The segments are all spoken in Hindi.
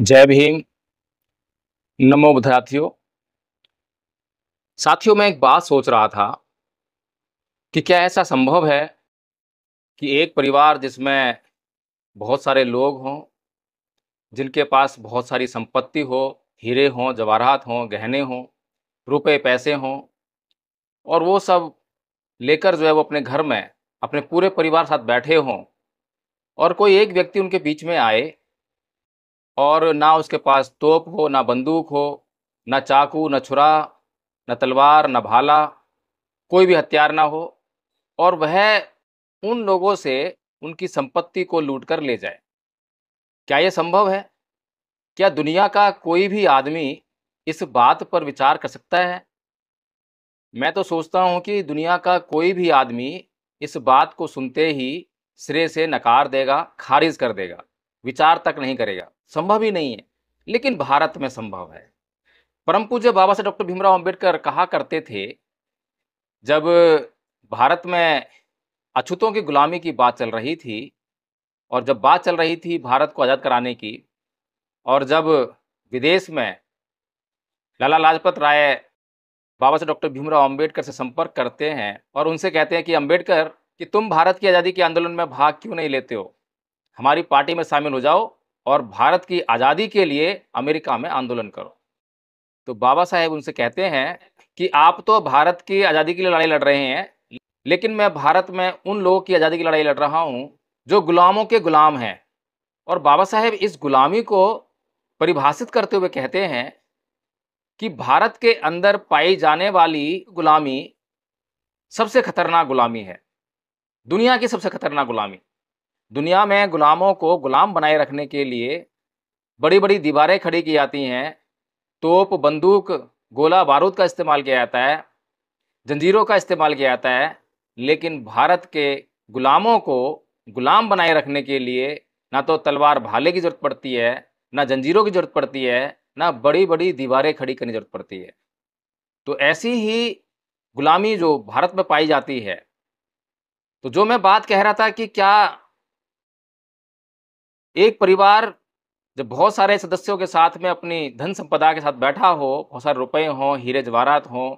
जय भीम नमो विद्यार्थियों साथियों मैं एक बात सोच रहा था कि क्या ऐसा संभव है कि एक परिवार जिसमें बहुत सारे लोग हों जिनके पास बहुत सारी संपत्ति हो हीरे हों जवाहरात हों गहने हों रुपए पैसे हों और वो सब लेकर जो है वो अपने घर में अपने पूरे परिवार साथ बैठे हों और कोई एक व्यक्ति उनके बीच में आए और ना उसके पास तोप हो ना बंदूक हो ना चाकू ना छुरा ना तलवार ना भाला कोई भी हथियार ना हो और वह उन लोगों से उनकी संपत्ति को लूट कर ले जाए क्या यह संभव है क्या दुनिया का कोई भी आदमी इस बात पर विचार कर सकता है मैं तो सोचता हूँ कि दुनिया का कोई भी आदमी इस बात को सुनते ही सिरे से नकार देगा खारिज कर देगा विचार तक नहीं करेगा संभव ही नहीं है लेकिन भारत में संभव है परम पूज्य बाबा साहेब डॉक्टर भीमराव अंबेडकर कहा करते थे जब भारत में अछूतों की गुलामी की बात चल रही थी और जब बात चल रही थी भारत को आज़ाद कराने की और जब विदेश में लाला लाजपत राय बाबा साहेब डॉक्टर भीमराव अंबेडकर से संपर्क करते हैं और उनसे कहते हैं कि अंबेडकर कि तुम भारत की आज़ादी के आंदोलन में भाग क्यों नहीं लेते हो हमारी पार्टी में शामिल हो जाओ और भारत की आज़ादी के लिए अमेरिका में आंदोलन करो तो बाबा साहेब उनसे कहते हैं कि आप तो भारत की आज़ादी के लिए लड़ाई लड़ रहे हैं लेकिन मैं भारत में उन लोगों की आज़ादी की लड़ाई लड़ रहा हूँ जो गुलामों के गुलाम हैं और बाबा साहेब इस गुलामी को परिभाषित करते हुए कहते हैं कि भारत के अंदर पाई जाने वाली गुलामी सबसे खतरनाक गुलामी है दुनिया की सबसे खतरनाक गुलामी दुनिया में गुलामों को गुलाम बनाए रखने के लिए बड़ी बड़ी दीवारें खड़ी की जाती हैं तोप बंदूक गोला बारूद का इस्तेमाल किया जाता है जंजीरों का इस्तेमाल किया जाता है लेकिन भारत के गुलामों को गुलाम बनाए रखने के लिए ना तो तलवार भाले की ज़रूरत पड़ती है ना जंजीरों की ज़रूरत पड़ती है ना बड़ी बड़ी दीवारें खड़ी करने की ज़रूरत पड़ती है तो ऐसी ही गुलामी जो भारत में पाई जाती है तो जो मैं बात कह रहा था कि क्या एक परिवार जब बहुत सारे सदस्यों के साथ में अपनी धन संपदा के साथ बैठा हो बहुत सारे रुपए हों हीरे जवाहरात हों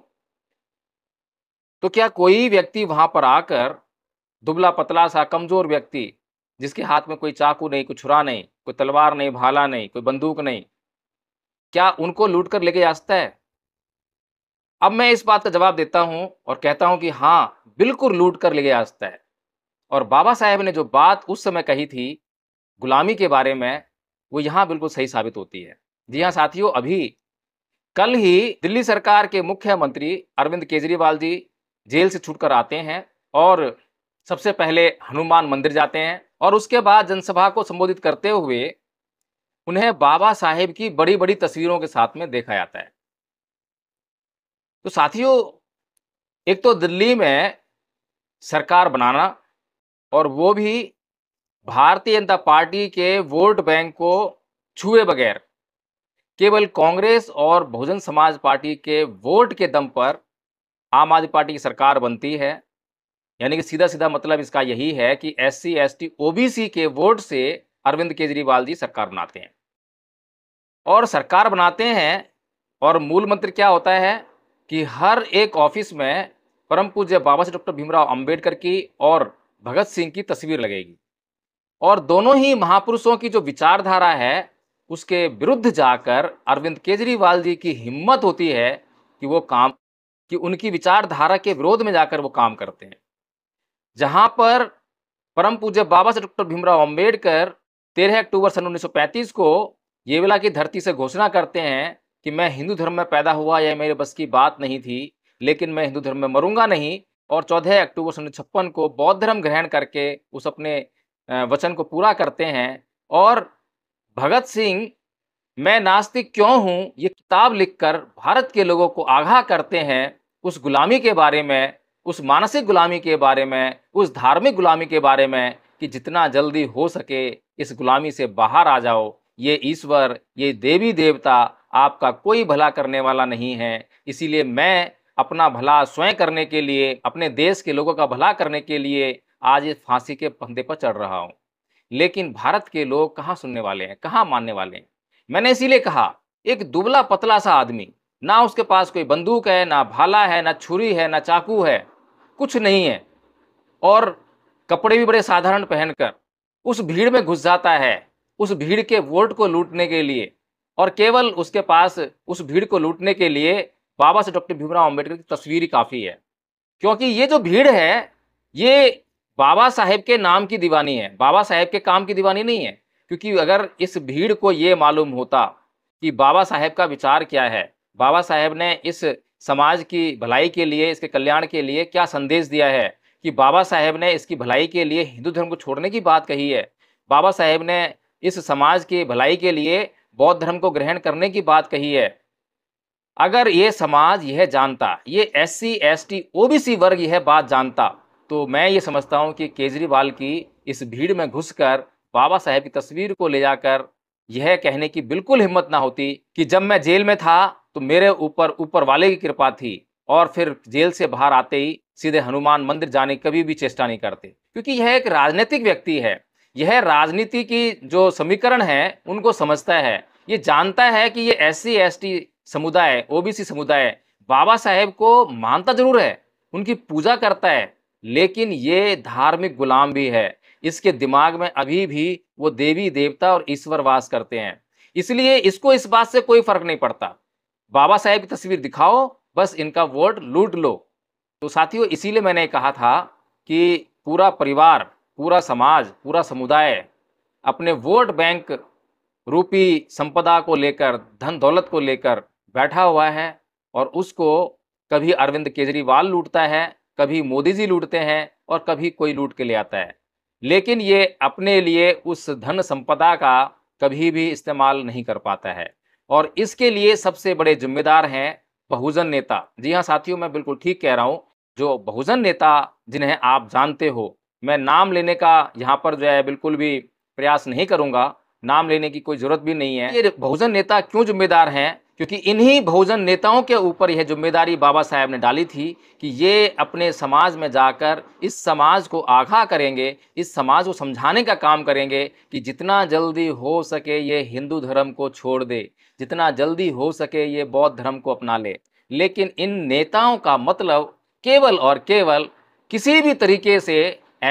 तो क्या कोई व्यक्ति वहां पर आकर दुबला पतला सा कमजोर व्यक्ति जिसके हाथ में कोई चाकू नहीं कोई छुरा नहीं कोई तलवार नहीं भाला नहीं कोई बंदूक नहीं क्या उनको लूट कर लेके जाता है अब मैं इस बात का जवाब देता हूं और कहता हूं कि हाँ बिल्कुल लूट कर लेके जाता है और बाबा साहेब ने जो बात उस समय कही थी गुलामी के बारे में वो यहाँ बिल्कुल सही साबित होती है जी हाँ साथियों अभी कल ही दिल्ली सरकार के मुख्यमंत्री अरविंद केजरीवाल जी जेल से छूटकर आते हैं और सबसे पहले हनुमान मंदिर जाते हैं और उसके बाद जनसभा को संबोधित करते हुए उन्हें बाबा साहेब की बड़ी बड़ी तस्वीरों के साथ में देखा जाता है तो साथियों एक तो दिल्ली में सरकार बनाना और वो भी भारतीय जनता पार्टी के वोट बैंक को छुए बगैर केवल कांग्रेस और बहुजन समाज पार्टी के वोट के दम पर आम आदमी पार्टी की सरकार बनती है यानी कि सीधा सीधा मतलब इसका यही है कि S C S T O B C के वोट से अरविंद केजरीवाल जी सरकार बनाते हैं और सरकार बनाते हैं और मूल मंत्र क्या होता है कि हर एक ऑफिस में परम पूज्य बाबा साहेब डॉक्टर भीमराव अंबेडकर की और भगत सिंह की तस्वीर लगेगी और दोनों ही महापुरुषों की जो विचारधारा है उसके विरुद्ध जाकर अरविंद केजरीवाल जी की हिम्मत होती है कि वो काम कि उनकी विचारधारा के विरोध में जाकर वो काम करते हैं जहां पर परम पूज्य बाबा से डॉक्टर भीमराव अम्बेडकर 13 अक्टूबर सन 1935 को येवला की धरती से घोषणा करते हैं कि मैं हिंदू धर्म में पैदा हुआ यह मेरे बस की बात नहीं थी लेकिन मैं हिंदू धर्म में मरूंगा नहीं और चौदह अक्टूबर सन छप्पन को बौद्ध धर्म ग्रहण करके उस अपने वचन को पूरा करते हैं और भगत सिंह मैं नास्तिक क्यों हूँ ये किताब लिखकर भारत के लोगों को आगाह करते हैं उस गुलामी के बारे में उस मानसिक गुलामी के बारे में उस धार्मिक गुलामी के बारे में कि जितना जल्दी हो सके इस गुलामी से बाहर आ जाओ ये ईश्वर ये देवी देवता आपका कोई भला करने वाला नहीं है इसीलिए मैं अपना भला स्वयं करने के लिए अपने देश के लोगों का भला करने के लिए आज ये फांसी के फंदे पर चढ़ रहा हूँ लेकिन भारत के लोग कहाँ सुनने वाले हैं कहाँ मानने वाले हैं मैंने इसीलिए कहा एक दुबला पतला सा आदमी ना उसके पास कोई बंदूक है ना भाला है ना छुरी है ना चाकू है कुछ नहीं है और कपड़े भी बड़े साधारण पहनकर उस भीड़ में घुस जाता है उस भीड़ के वोट को लूटने के लिए और केवल उसके पास उस भीड़ को लूटने के लिए बाबा से डॉक्टर भीमराव अम्बेडकर की तस्वीर ही काफ़ी है क्योंकि ये जो भीड़ है ये बाबा साहेब के नाम की दीवानी है बाबा साहेब के काम की दीवानी नहीं है क्योंकि अगर इस भीड़ को ये मालूम होता कि बाबा साहेब का विचार क्या है बाबा साहेब ने इस समाज की भलाई के लिए इसके कल्याण के लिए क्या संदेश दिया है कि बाबा साहेब ने इसकी भलाई के लिए हिंदू धर्म को छोड़ने की बात कही है बाबा साहेब ने इस समाज की भलाई के लिए बौद्ध धर्म को ग्रहण करने की बात कही है अगर ये समाज यह जानता ये S C S T O B C वर्ग यह बात जानता तो मैं ये समझता हूँ कि केजरीवाल की इस भीड़ में घुसकर बाबा साहेब की तस्वीर को ले जाकर यह कहने की बिल्कुल हिम्मत ना होती कि जब मैं जेल में था तो मेरे ऊपर ऊपर वाले की कृपा थी और फिर जेल से बाहर आते ही सीधे हनुमान मंदिर जाने कभी भी चेष्टा नहीं करते क्योंकि यह एक राजनीतिक व्यक्ति है यह राजनीति की जो समीकरण है उनको समझता है ये जानता है कि ये एस सी समुदाय ओबीसी समुदाय बाबा साहेब को मानता जरूर है उनकी पूजा करता है लेकिन ये धार्मिक गुलाम भी है इसके दिमाग में अभी भी वो देवी देवता और ईश्वर वास करते हैं इसलिए इसको इस बात से कोई फर्क नहीं पड़ता बाबा साहेब की तस्वीर दिखाओ बस इनका वोट लूट लो तो साथियों इसीलिए मैंने कहा था कि पूरा परिवार पूरा समाज पूरा समुदाय अपने वोट बैंक रूपी संपदा को लेकर धन दौलत को लेकर बैठा हुआ है और उसको कभी अरविंद केजरीवाल लूटता है कभी मोदी जी लूटते हैं और कभी कोई लूट के ले आता है लेकिन ये अपने लिए उस धन संपदा का कभी भी इस्तेमाल नहीं कर पाता है और इसके लिए सबसे बड़े जिम्मेदार हैं बहुजन नेता जी हाँ साथियों मैं बिल्कुल ठीक कह रहा हूँ जो बहुजन नेता जिन्हें आप जानते हो मैं नाम लेने का यहाँ पर जो है बिल्कुल भी प्रयास नहीं करूँगा नाम लेने की कोई ज़रूरत भी नहीं है ये बहुजन नेता क्यों जिम्मेदार हैं क्योंकि इन्हीं बहुजन नेताओं के ऊपर यह जिम्मेदारी बाबा साहेब ने डाली थी कि ये अपने समाज में जाकर इस समाज को आगाह करेंगे इस समाज को समझाने का काम करेंगे कि जितना जल्दी हो सके ये हिंदू धर्म को छोड़ दे जितना जल्दी हो सके ये बौद्ध धर्म को अपना ले लेकिन इन नेताओं का मतलब केवल और केवल किसी भी तरीके से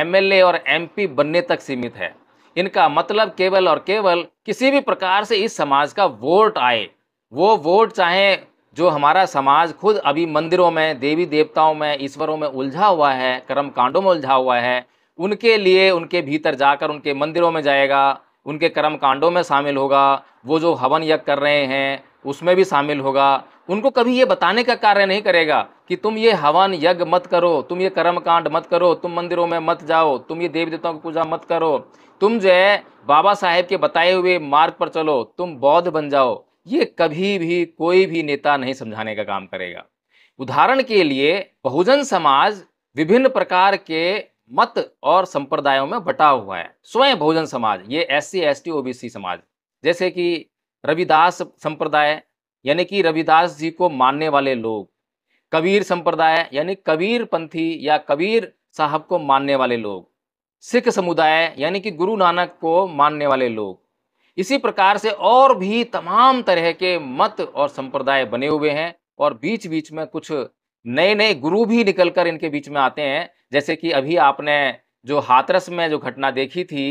एम और एम बनने तक सीमित है इनका मतलब केवल और केवल किसी भी प्रकार से इस समाज का वोट आए वो वोट चाहे जो हमारा समाज खुद अभी मंदिरों में देवी देवताओं में ईश्वरों में उलझा हुआ है कर्म कांडों में उलझा हुआ है उनके लिए उनके भीतर जाकर उनके मंदिरों में जाएगा उनके कर्म कांडों में शामिल होगा वो जो हवन यज्ञ कर रहे हैं उसमें भी शामिल होगा उनको कभी ये बताने का कार्य नहीं करेगा कि तुम ये हवन यज्ञ मत करो तुम ये कर्म कांड मत करो तुम मंदिरों में मत जाओ तुम ये देवी देवताओं की पूजा मत करो तुम जो है बाबा साहेब के बताए हुए मार्ग पर चलो तुम बौद्ध बन जाओ ये कभी भी कोई भी नेता नहीं समझाने का काम करेगा उदाहरण के लिए बहुजन समाज विभिन्न प्रकार के मत और संप्रदायों में बटा हुआ है स्वयं बहुजन समाज ये S C S T O B C समाज जैसे कि रविदास संप्रदाय यानी कि रविदास जी को मानने वाले लोग कबीर संप्रदाय यानी कबीर पंथी या कबीर साहब को मानने वाले लोग सिख समुदाय यानी कि गुरु नानक को मानने वाले लोग इसी प्रकार से और भी तमाम तरह के मत और संप्रदाय बने हुए हैं और बीच बीच में कुछ नए नए गुरु भी निकलकर इनके बीच में आते हैं जैसे कि अभी आपने जो हाथरस में जो घटना देखी थी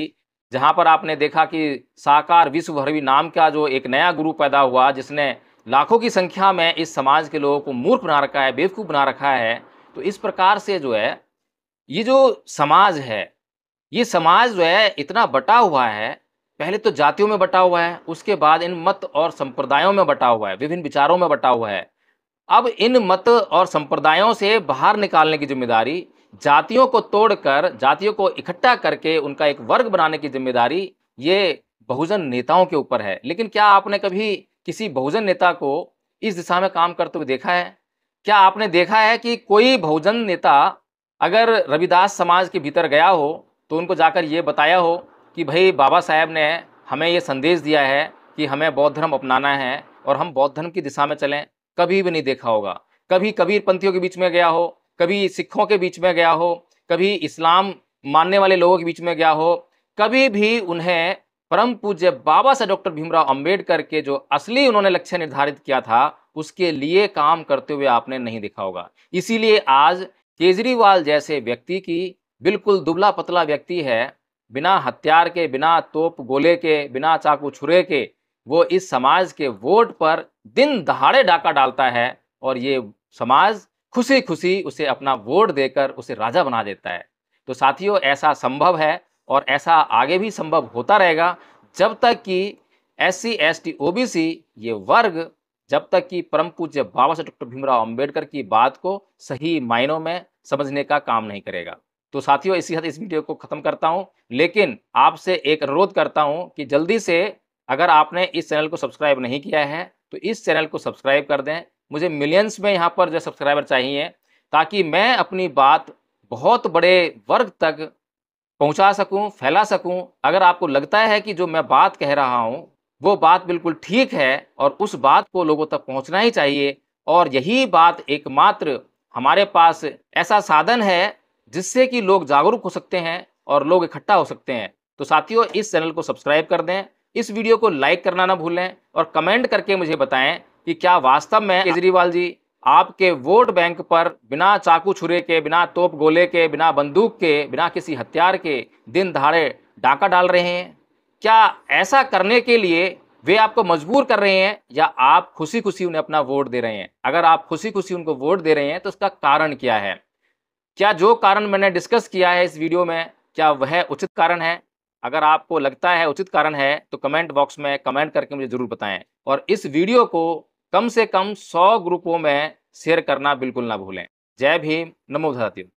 जहाँ पर आपने देखा कि साकार विश्वभरवी नाम का जो एक नया गुरु पैदा हुआ जिसने लाखों की संख्या में इस समाज के लोगों को मूर्ख बना रखा है बेवकूफ़ बना रखा है तो इस प्रकार से जो है ये जो समाज है ये समाज जो है इतना बटा हुआ है पहले तो जातियों में बटा हुआ है उसके बाद इन मत और संप्रदायों में बटा हुआ है विभिन्न विचारों में बटा हुआ है अब इन मत और संप्रदायों से बाहर निकालने की जिम्मेदारी जातियों को तोड़कर जातियों को इकट्ठा करके उनका एक वर्ग बनाने की जिम्मेदारी ये बहुजन नेताओं के ऊपर है लेकिन क्या आपने कभी किसी बहुजन नेता को इस दिशा में काम करते हुए देखा है क्या आपने देखा है कि कोई बहुजन नेता अगर रविदास समाज के भीतर गया हो तो उनको जाकर ये बताया हो कि भाई बाबा साहेब ने हमें ये संदेश दिया है कि हमें बौद्ध धर्म अपनाना है और हम बौद्ध धर्म की दिशा में चलें कभी भी नहीं देखा होगा कभी कबीर पंथियों के बीच में गया हो कभी सिखों के बीच में गया हो कभी इस्लाम मानने वाले लोगों के बीच में गया हो कभी भी उन्हें परम पूज्य बाबा से डॉक्टर भीमराव अंबेडकर के जो असली उन्होंने लक्ष्य निर्धारित किया था उसके लिए काम करते हुए आपने नहीं देखा होगा इसीलिए आज केजरीवाल जैसे व्यक्ति की बिल्कुल दुबला पतला व्यक्ति है बिना हथियार के बिना तोप गोले के बिना चाकू छुरे के वो इस समाज के वोट पर दिन दहाड़े डाका डालता है और ये समाज खुशी खुशी उसे अपना वोट देकर उसे राजा बना देता है तो साथियों ऐसा संभव है और ऐसा आगे भी संभव होता रहेगा जब तक कि S C S T O B C ये वर्ग जब तक कि परम पूज्य बाबा साहब डॉक्टर भीमराव अंबेडकर की बात को सही मायनों में समझने का काम नहीं करेगा तो साथियों इसी हद इस वीडियो को ख़त्म करता हूँ लेकिन आपसे एक अनुरोध करता हूँ कि जल्दी से अगर आपने इस चैनल को सब्सक्राइब नहीं किया है तो इस चैनल को सब्सक्राइब कर दें मुझे मिलियंस में यहाँ पर जो सब्सक्राइबर चाहिए ताकि मैं अपनी बात बहुत बड़े वर्ग तक पहुँचा सकूँ फैला सकूँ अगर आपको लगता है कि जो मैं बात कह रहा हूँ वो बात बिल्कुल ठीक है और उस बात को लोगों तक पहुँचना ही चाहिए और यही बात एकमात्र हमारे पास ऐसा साधन है जिससे कि लोग जागरूक हो सकते हैं और लोग इकट्ठा हो सकते हैं तो साथियों इस चैनल को सब्सक्राइब कर दें इस वीडियो को लाइक करना ना भूलें और कमेंट करके मुझे बताएं कि क्या वास्तव में केजरीवाल जी आपके वोट बैंक पर बिना चाकू छुरे के बिना तोप गोले के बिना बंदूक के बिना किसी हथियार के दिन दहाड़े डाका डाल रहे हैं क्या ऐसा करने के लिए वे आपको मजबूर कर रहे हैं या आप खुशी खुशी उन्हें अपना वोट दे रहे हैं अगर आप खुशी खुशी उनको वोट दे रहे हैं तो उसका कारण क्या है क्या जो कारण मैंने डिस्कस किया है इस वीडियो में क्या वह उचित कारण है अगर आपको लगता है उचित कारण है तो कमेंट बॉक्स में कमेंट करके मुझे ज़रूर बताएं और इस वीडियो को कम से कम सौ ग्रुपों में शेयर करना बिल्कुल ना भूलें जय भीम नमो भारतीय